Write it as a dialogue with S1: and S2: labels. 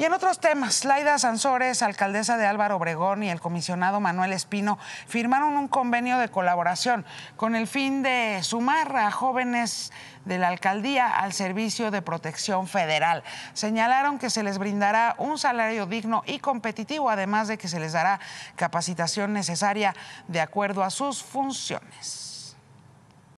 S1: Y en otros temas, Laida Sansores, alcaldesa de Álvaro Obregón y el comisionado Manuel Espino firmaron un convenio de colaboración con el fin de sumar a jóvenes de la alcaldía al servicio de protección federal. Señalaron que se les brindará un salario digno y competitivo, además de que se les dará capacitación necesaria de acuerdo a sus funciones.